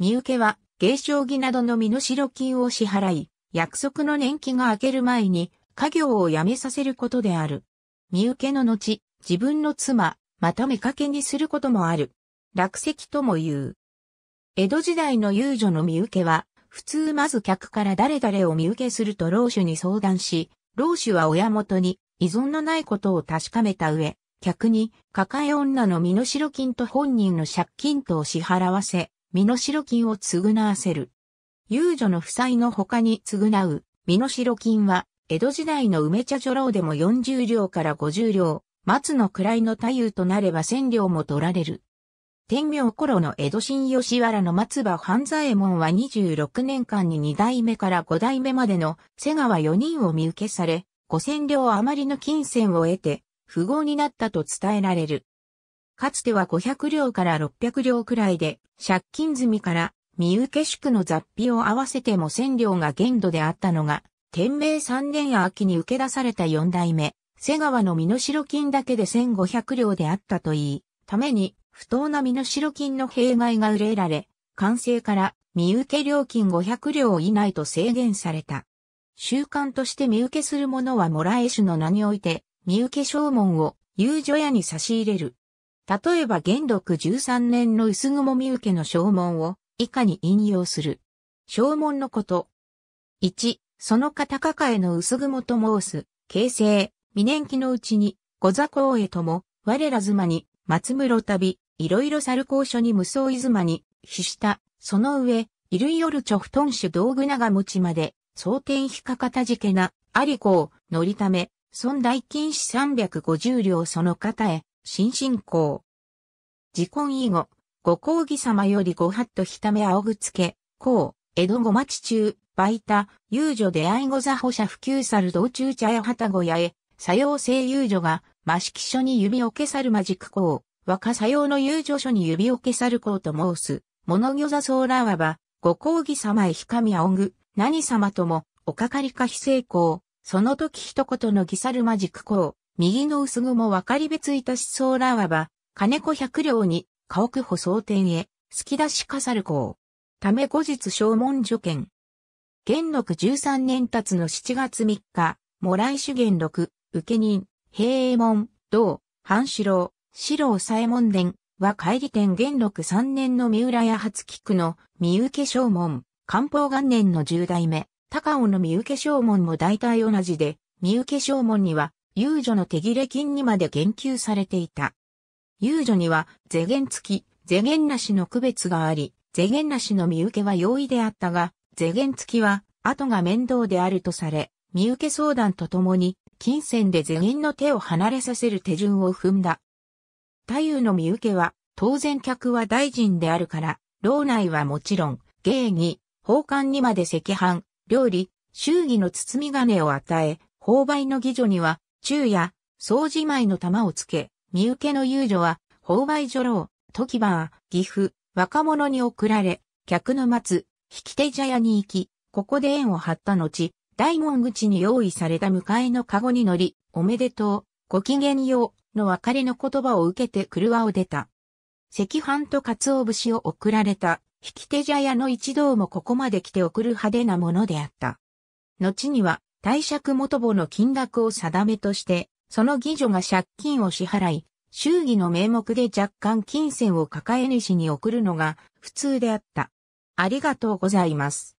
身請けは、芸商儀などの身代金を支払い、約束の年期が明ける前に、家業を辞めさせることである。身請けの後、自分の妻、また見かけにすることもある。落石とも言う。江戸時代の遊女の身請けは、普通まず客から誰々を身請けすると老主に相談し、老主は親元に依存のないことを確かめた上、客に抱え女の身代金と本人の借金とを支払わせ、身代金を償わせる。遊女の負債の他に償う、身代金は、江戸時代の梅茶女郎でも40両から50両、松の位の太夫となれば千両も取られる。天明頃の江戸新吉原の松葉半左衛門は26年間に2代目から5代目までの瀬川4人を見受けされ、5000両余りの金銭を得て、富豪になったと伝えられる。かつては500両から600両くらいで、借金済みから身受宿の雑費を合わせても1000両が限度であったのが、天明3年秋に受け出された四代目、瀬川の身代金だけで1500両であったといい、ために、不当な身代金の弊害が憂えられ、完成から身受料金500両以内と制限された。習慣として身受けする者はもらえ主の名において、身受け証文を遊女屋に差し入れる。例えば元禄13年の薄雲見受けの証文を以下に引用する。証文のこと。1、その方抱えの薄雲と申す、形成、未年期のうちに、御座公へとも、我ら妻に、松室旅、いろいろ猿公所に無双い妻に、死した、その上、衣類夜著布団主道具長持ちまで、蒼天非かかたじけな、ありこう、乗りため、損代金子350両その方へ、新進行。自婚以後、ご講義様よりご法度ひため仰ぐつけ、こう、江戸ご町中、イタ、遊女出会いご座保者普及さる道中茶屋旗小屋へ、作用性遊女が、し式書に指を消さるまじくこ若作用の遊女書に指を消さる公と申す、物魚座僧らはば、ご講義様へひかみあおぐ、何様とも、おかかりか非成功、その時一言のぎさるまじくこ右の薄雲分かり別いたしそうらわば、金子百両に、家屋保装店へ、好き出しさる校。ため後日正門助見。元禄十三年達の七月三日、も来主元禄、受け人、平衛門、道、半四郎、四郎左衛門殿は帰り店元禄三年の三浦屋初菊の三受正門、官方元年の十代目、高尾の三受正門も大体同じで、三受正門には遊女の手切れ金にまで言及されていた。遊女には、是言付き、是言なしの区別があり、是言なしの身受けは容易であったが、是言付きは、後が面倒であるとされ、身受け相談とともに、金銭で是言の手を離れさせる手順を踏んだ。太夫の身受けは、当然客は大臣であるから、老内はもちろん、芸儀、奉還にまで赤飯、料理、祝儀の包み金を与え、購買の義女には、昼夜、総じまいの玉をつけ、身請けの遊女は、法売女郎、時バ岐阜、若者に送られ、客の待つ、引き手茶屋に行き、ここで縁を張った後、大門口に用意された迎えの籠に乗り、おめでとう、ごきげんよう、の別れの言葉を受けて車を出た。赤飯と鰹節を送られた、引き手茶屋の一同もここまで来て送る派手なものであった。後には、貸借元簿の金額を定めとして、その議女が借金を支払い、祝儀の名目で若干金銭を抱え主に送るのが普通であった。ありがとうございます。